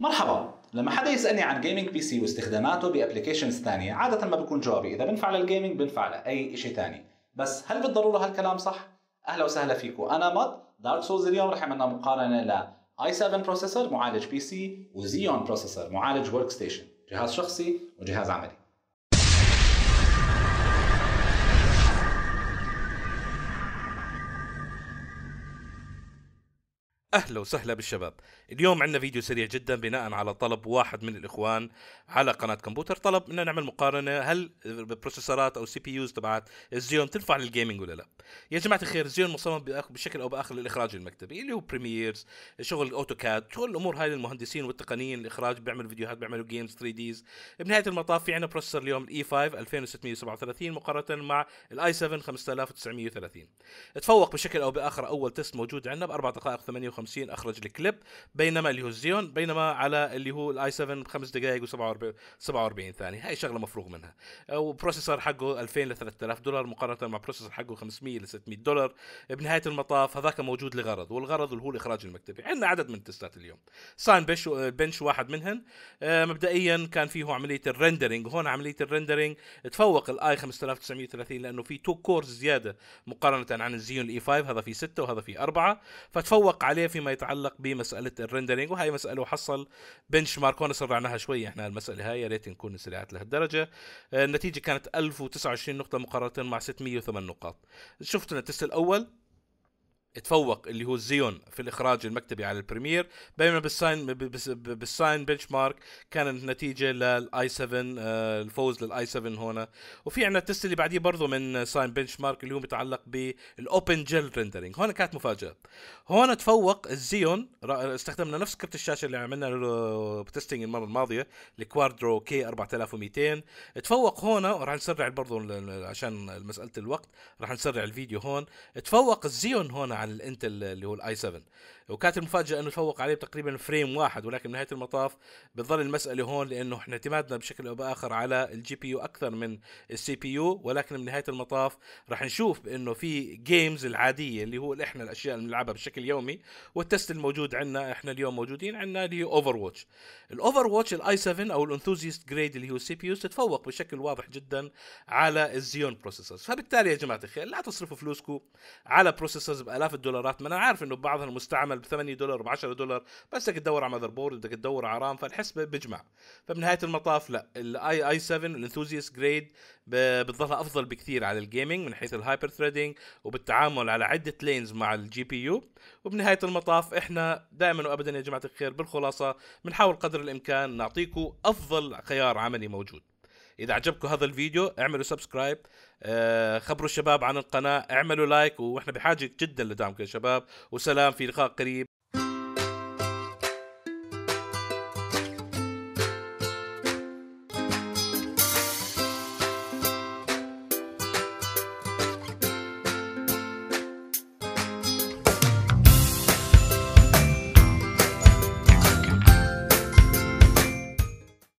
مرحبا لما حدا يسالني عن جيمنج بي سي واستخداماته بابلكيشنز ثانيه عاده ما بكون جوابي اذا بنفع للجيمنج بنفع لاي شيء ثاني بس هل بالضروره هالكلام صح اهلا وسهلا فيكم انا مد دارك سولز اليوم رح عملنا مقارنه ل i 7 بروسيسور معالج بي سي وزيون بروسيسور معالج ورك ستيشن جهاز شخصي وجهاز عملي اهلا وسهلا بالشباب اليوم عندنا فيديو سريع جدا بناء على طلب واحد من الاخوان على قناه كمبيوتر طلب ان نعمل مقارنه هل البروسيسورات او سي بي يوز تبعت الزيون تنفع للجيمنج ولا لا يا جماعه الخير الزيون مصمم بشكل او باخر للاخراج المكتبي اللي هو بريميرز شغل الاوتوكاد شغل الامور هاي للمهندسين والتقنيين الاخراج بيعملوا فيديوهات بيعملوا جيمز 3 ديز بنهايه المطاف في عندنا بروسيسور اليوم الاي 5 2637 مقارنه مع الاي 7 5930 تفوق بشكل او باخر اول تيست موجود عندنا باربع دقائق 58 50 اخرج الكليب بينما اللي هو الزيون بينما على اللي هو الاي 7 بخمس دقائق و47 47 ثانيه هاي شغله مفروغ منها آه، وبروسيسور حقه 2000 ل 3000 دولار مقارنه مع بروسيسور حقه 500 ل 600 دولار بنهايه المطاف هذاك موجود لغرض والغرض اللي هو الاخراج المكتبي عندنا عدد من التستات اليوم ساين بنش بنش واحد منهن آه، مبدئيا كان فيه عمليه الريندرنج هون عمليه الريندرنج تفوق الاي 5930 لانه في تو كورز زياده مقارنه عن الزيون الاي 5 هذا في 6 وهذا في 4 فتفوق عليه في فيما يتعلق بمساله الريندرينج وهي مساله حصل بنش هون سرعناها شوي احنا المساله هاي يا ريت نكون سريعات لهالدرجه آه، النتيجه كانت 1029 نقطه مقارنه مع 608 نقاط شفتوا التست الاول تفوق اللي هو زيون في الاخراج المكتبي على البريمير بينما بالساين بالساين بنش مارك كانت النتيجه للاي 7 آه، الفوز للاي 7 هنا وفي عندنا التست اللي بعديه برضه من ساين بنش مارك اللي هو متعلق بالاوبن جيل ريندرينج هون كانت مفاجاه هون تفوق الزيون استخدمنا نفس كرت الشاشه اللي عملنا بتستنج المره الماضيه الكوادرو كي 4200 تفوق هون وراح نسرع برضه عشان مساله الوقت راح نسرع الفيديو هون تفوق الزيون هون عن الانتل اللي هو الاي 7 وكانت المفاجاه انه تفوق عليه تقريبا فريم واحد ولكن بنهايه المطاف بتظل المساله هون لانه احنا اعتمادنا بشكل او باخر على الجي بي يو اكثر من السي بي يو ولكن بنهايه المطاف راح نشوف بانه في جيمز العاديه اللي هو احنا الاشياء اللي بنلعبها بشكل يومي والتست الموجود عندنا احنا اليوم موجودين عندنا اللي هو اوفر واتش الاوفر واتش الاي 7 او الانثوزيست جريد اللي هو السي بي يو تتفوق بشكل واضح جدا على الزيون بروسيسورز فبالتالي يا جماعه الخير لا تصرفوا فلوسكم على بروسيسورز بالاف الدولارات ما انا عارف انه بعضها المستعمل ب 8 دولار ب 10 دولار بس بدك تدور على ماذر بورد بدك تدور على رام فالحسبه بيجمع فبنهايه المطاف لا الاي اي 7 الانثوزيست جريد بتظلها افضل بكثير على الجيمنج من حيث الهايبر ثريدنج وبالتعامل على عده لينز مع الجي بي يو وبنهايه المطاف احنا دائما وابدا يا جماعه الخير بالخلاصه بنحاول قدر الامكان نعطيكم افضل خيار عملي موجود اذا عجبكم هذا الفيديو اعملوا سبسكرايب آه، خبروا الشباب عن القناه اعملوا لايك واحنا بحاجه جدا لدعمكم يا شباب وسلام في لقاء قريب